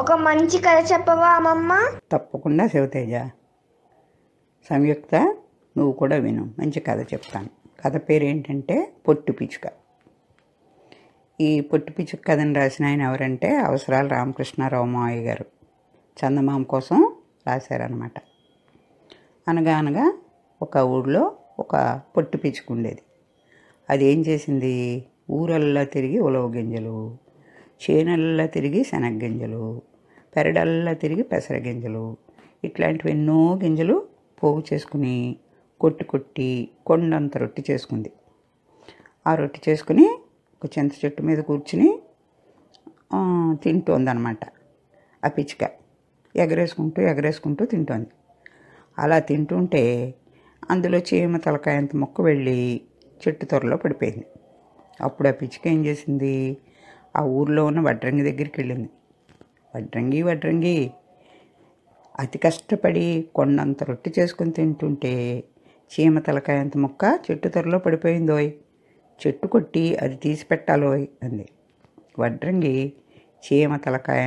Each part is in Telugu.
ఒక మంచి కథ చెప్పవా అమ్మమ్మ తప్పకుండా శివతేజ సంయుక్త నువ్వు కూడా విను మంచి కథ చెప్తాను కథ పేరు ఏంటంటే పొట్టు పిచ్చుక ఈ పొట్టు పిచ్చుక కథను రాసిన ఆయన ఎవరంటే అవసరాలు రామకృష్ణారావు మావయ్య గారు చందమామ కోసం రాశారనమాట అనగా అనగా ఒక ఊళ్ళో ఒక పొట్టు పిచ్చుకు ఉండేది అది ఏం చేసింది ఊరల్లా తిరిగి ఉలవ గింజలు చేనల్లా తిరిగి శనగగింజలు పెరడల్లా తిరిగి పెసర గింజలు ఇట్లాంటివి ఎన్నో గింజలు పోగు చేసుకుని కొట్టి కొట్టి కొండంత రొట్టె చేసుకుంది ఆ రొట్టె చేసుకుని ఒక చింత చెట్టు మీద కూర్చుని తింటోందనమాట ఆ పిచ్చిక ఎగరేసుకుంటూ ఎగరేసుకుంటూ తింటోంది అలా తింటుంటే అందులో చీమ తలకాయంత మొక్క వెళ్ళి చెట్టు త్వరలో పడిపోయింది అప్పుడు ఆ పిచ్చుక ఏం చేసింది ఆ ఊర్లో ఉన్న వడ్రంగి దగ్గరికి వెళ్ళింది వడ్రంగి వడ్రంగి అతి కష్టపడి కొండంత రొట్టె చేసుకుని తింటుంటే చీమ తలకాయ అంత ముక్క చెట్టు త్వరలో పడిపోయిందోయ్ చెట్టు కొట్టి అది తీసి పెట్టాలోయ్ అంది వడ్రంగి చీమ తలకాయ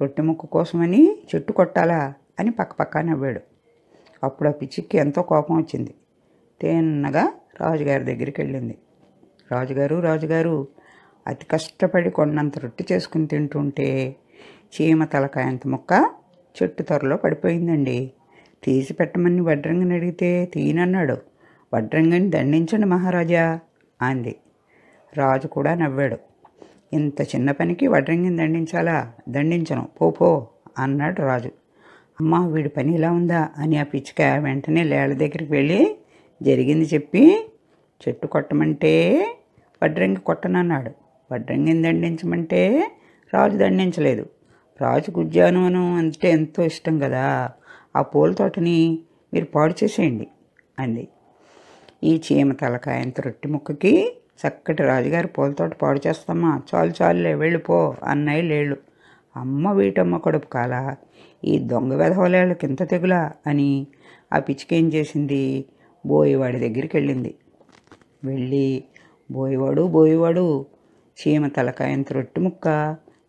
రొట్టె ముక్క కోసమని చెట్టు కొట్టాలా అని పక్కపక్క నవ్వాడు అప్పుడు ఆ పిచ్చికి ఎంతో కోపం వచ్చింది తేన్నగా రాజుగారి దగ్గరికి వెళ్ళింది రాజుగారు రాజుగారు అతి కష్టపడి కొండంత రొట్టె చేసుకుని తింటుంటే చీమ తలకాయంత మొక్క ముక్క చెట్టు త్వరలో పడిపోయిందండి తీసి పెట్టమని వడ్రంగిని అడిగితే తీయనన్నాడు వడ్రంగిని దండించండి మహారాజా అంది రాజు కూడా నవ్వాడు ఇంత చిన్న పనికి వడ్రంగిని దండించాలా దండించను పోపో అన్నాడు రాజు అమ్మ వీడి పని ఇలా ఉందా అని ఆ పిచ్చిక వెంటనే లేళ్ల దగ్గరికి వెళ్ళి జరిగింది చెప్పి చెట్టు కొట్టమంటే వడ్రంగి కొట్టనన్నాడు వడ్రంగిని దండించమంటే రాజు దండించలేదు రాజు గుజ్జాను అంటే ఎంతో ఇష్టం కదా ఆ పూల తోటని మీరు పాడు చేసేయండి అంది ఈ చీమ తలకాయంత రొట్టె ముక్కకి చక్కటి రాజుగారి పూలతోట పాడు చేస్తామా చాలు చాలులే వెళ్ళిపో అన్నయ్య లేళ్ళు అమ్మ వీటమ్మ కొడుపు కాల ఈ దొంగ వెధవలేళ్ళకి ఇంత తెగులా అని ఆ పిచ్చికేం చేసింది బోయవాడి దగ్గరికి వెళ్ళింది వెళ్ళి బోయవాడు బోయవాడు చీమ తలకాయంత రొట్టె ముక్క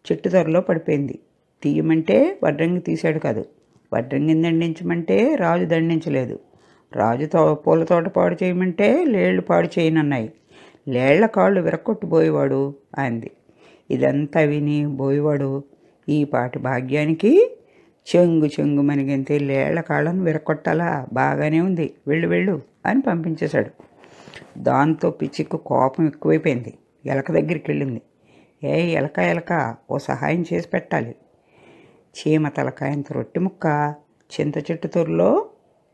చెట్టు త్వరలో పడిపోయింది తీయమంటే వడ్రంగి తీశాడు కాదు వడ్రంగిని దండించమంటే రాజు దండించలేదు రాజు తో పూల తోట పాడు చేయమంటే లేళ్ళు పాడు చేయనన్నాయి లేళ్ల కాళ్ళు విరక్కొట్టిపోయేవాడు అంది ఇదంతా విని బోయేవాడు ఈ పాటి భాగ్యానికి చెంగు చెంగు మనిగింతే లేళ్ల కాళ్ళను విరకొట్టాలా బాగానే ఉంది వెళ్ళు వెళ్ళు అని పంపించేశాడు దాంతో పిచ్చిక్కు కోపం ఎక్కువైపోయింది ఎలక దగ్గరికి వెళ్ళింది ఏ ఎలక ఎలక ఓ సహాయం చేసి పెట్టాలి చీమ తలకాయంత రొట్టె ముక్క చింత చెట్టు తొరలో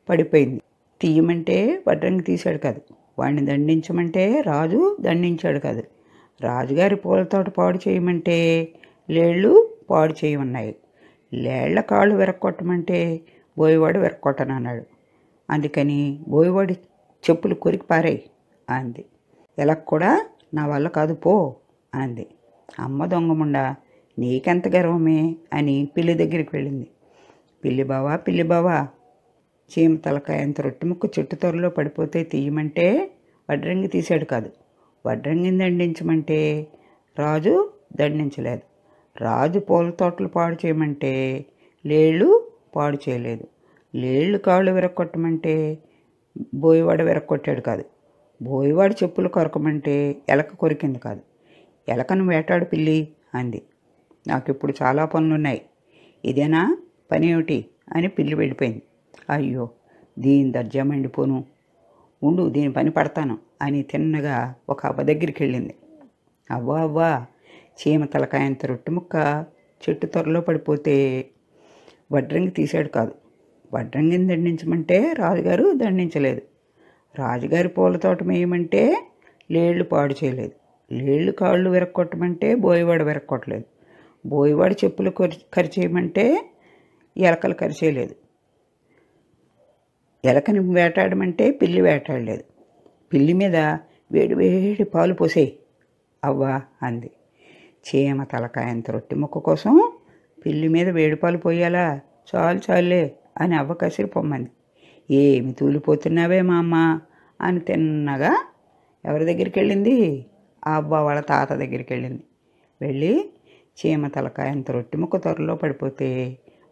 పడిపోయింది తీయమంటే వడ్రంగి తీశాడు కాదు వాడిని దండించమంటే రాజు దండించాడు కాదు రాజుగారి పూలతోట పాడు చేయమంటే లేళ్ళు పాడు చేయమన్నాయి లేళ్ల కాళ్ళు విరక్కొట్టమంటే బోయవాడు విరక్కొట్టనన్నాడు అందుకని బోయవాడి చెప్పులు కొరికి పారాయి అంది ఎలా కూడా నా వల్ల కాదు పో అంది అమ్మ దొంగముండా నీకెంత గర్వమే అని పిల్లి దగ్గరికి వెళ్ళింది పిల్లి బావా పిల్లి బావా చీమ తలకాయ ఎంత రొట్టె ముక్క చెట్టు పడిపోతే తీయమంటే వడ్రంగి తీశాడు కాదు వడ్రంగిని దండించమంటే రాజు దండించలేదు రాజు పూల తోటలు పాడు చేయమంటే లేళ్ళు పాడు చేయలేదు లేళ్ళు కాళ్ళు విరగొట్టమంటే బోయవాడు విరగొట్టాడు కాదు బోయవాడు చెప్పులు కొరకమంటే ఎలక కొరికింది కాదు ఎలకను వేటాడు పిల్లి అంది నాకు ఇప్పుడు చాలా పనులున్నాయి ఇదేనా పని ఏమిటి అని పిల్లి వెళ్ళిపోయింది అయ్యో దీని దర్జా మండిపోను ఉండు దీని పని పడతాను అని తిన్నగా ఒక అవ్వ దగ్గరికి వెళ్ళింది అవ్వ అవ్వా చీమ తలకాయంత రొట్టె ముక్క చెట్టు త్వరలో పడిపోతే వడ్రంగి తీసాడు కాదు వడ్రంగిని దండించమంటే రాజుగారు దండించలేదు రాజుగారి పూల తోట మేయమంటే లేళ్లు పాడు చేయలేదు లేళ్లు కాళ్ళు విరక్కొట్టమంటే బోయవాడు విరక్కొట్టలేదు బోయవాడు చెప్పులు చేయమంటే ఎలకలు చేయలేదు ఎలకని వేటాడమంటే పిల్లి వేటాడలేదు పిల్లి మీద వేడి వేడి పాలు పోసేయి అవ్వా అంది చేమ తలకాయంత రొట్టె ముక్క కోసం పిల్లి మీద వేడి పాలు పోయాలా చాలు చాలే అని అవ్వ కసిరి పొమ్మంది ఏమి తూలిపోతున్నావే మా అమ్మ అని తిన్నగా ఎవరి దగ్గరికి వెళ్ళింది ఆ అవ్వ వాళ్ళ తాత దగ్గరికి వెళ్ళింది వెళ్ళి చీమ తలకాయంత రొట్టె ముక్క త్వరలో పడిపోతే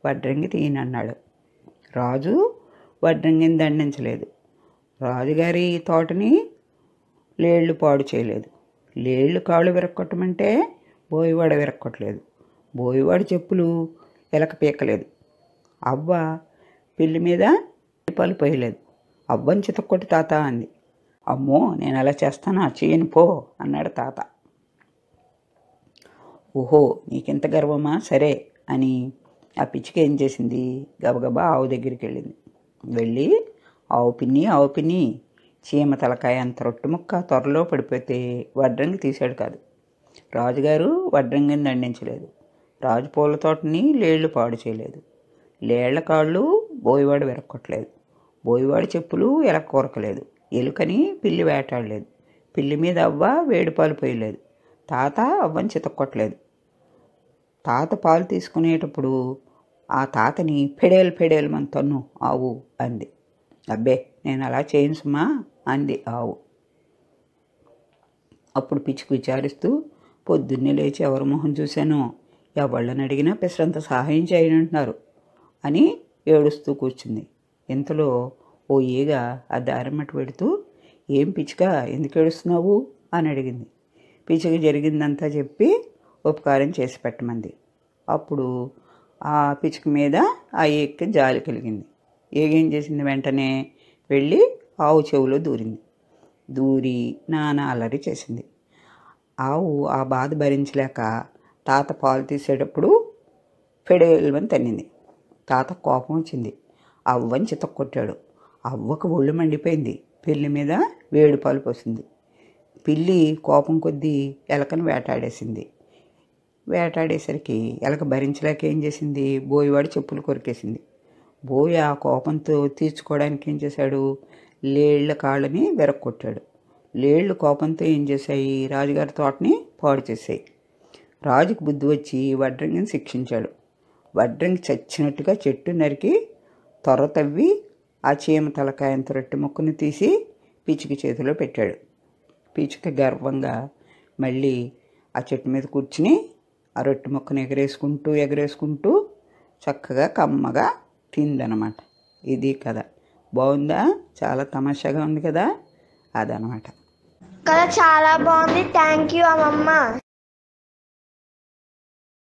వడ్రంగి తీయనన్నాడు రాజు వడ్రంగిని దండించలేదు రాజుగారి తోటని లేళ్ళు పాడు చేయలేదు లేళ్ళు కాళ్ళు విరక్కొట్టమంటే బోయివాడ విరక్కొట్టలేదు బోయివాడు చెప్పులు ఎలక పీకలేదు అవ్వ పెళ్లి మీద దీపాలు పోయలేదు అవ్వని చితక్కొట్టి తాత అంది అమ్మో నేను అలా చేస్తానా చేయను పో అన్నాడు తాత ఓహో నీకింత గర్వమా సరే అని ఆ పిచ్చిక ఏం చేసింది గబగబా ఆవు దగ్గరికి వెళ్ళింది వెళ్ళి ఆవు పిన్ని ఆవు పిన్ని చీమ తలకాయ అంత రొట్టు ముక్క త్వరలో పడిపోతే వడ్రంగి తీశాడు కాదు రాజుగారు వడ్రంగిని దండించలేదు రాజు పూల తోటని లేళ్లు పాడు చేయలేదు లేళ్ల కాళ్ళు బోయివాడు వెరక్కొట్టలేదు బోయివాడి చెప్పులు ఎలక్కొరకలేదు ఎలుకని పిల్లి వేటాడలేదు పిల్లి మీద అవ్వ వేడి పాలు పోయలేదు తాత అవ్వని చితక్కట్లేదు తాత పాలు తీసుకునేటప్పుడు ఆ తాతని పెడేలు పెడేలు మన తన్ను ఆవు అంది అబ్బే నేను అలా చేయించుమా అంది ఆవు అప్పుడు పిచ్చుకు విచారిస్తూ పొద్దున్నే లేచి ఎవరి మొహం చూశానో ఎవళ్ళని అడిగినా పిసరంత సహాయం చేయనంటున్నారు అని ఏడుస్తూ కూర్చుంది ఇంతలో ఓ ఈగ ఆ మట్టు పెడుతూ ఏం పిచ్చుక ఎందుకు ఏడుస్తున్నావు అని అడిగింది పిచ్చుక జరిగిందంతా చెప్పి ఉపకారం చేసి పెట్టమంది అప్పుడు ఆ పిచ్చుక మీద ఆ ఏక్కి జాలి కలిగింది ఏగేం చేసింది వెంటనే వెళ్ళి ఆవు చెవులో దూరింది దూరి నాన్న అల్లరి చేసింది ఆవు ఆ బాధ భరించలేక తాత పాలు తీసేటప్పుడు ఫెడేల్వని తన్నింది తాత కోపం వచ్చింది అవ్వని చితక్కొట్టాడు అవ్వకు ఒళ్ళు మండిపోయింది పిల్లి మీద వేడి పాలు పోసింది పిల్లి కోపం కొద్దీ ఎలకను వేటాడేసింది వేటాడేసరికి ఎలక భరించలేక ఏం చేసింది బోయవాడు చెప్పులు కొరికేసింది బోయ ఆ కోపంతో తీర్చుకోవడానికి ఏం చేశాడు లేళ్ల కాళ్ళని వెరక్కొట్టాడు లేళ్లు కోపంతో ఏం చేశాయి రాజుగారి తోటని పాడు చేశాయి రాజుకు బుద్ధి వచ్చి వడ్రంగిని శిక్షించాడు వడ్రంగి చచ్చినట్టుగా చెట్టు నరికి త్వర తవ్వి ఆ చీమ తలకాయంత రొట్టె ముక్కును తీసి పిచ్చుకి చేతిలో పెట్టాడు పిచ్చుక గర్వంగా మళ్ళీ ఆ చెట్టు మీద కూర్చుని ఆ రొట్టె ముక్కను ఎగరేసుకుంటూ ఎగరేసుకుంటూ చక్కగా కమ్మగా తిందనమాట ఇది కథ బాగుందా చాలా తమాషాగా ఉంది కదా అదనమాట కథ చాలా బాగుంది థ్యాంక్ యూ అమ్మమ్మ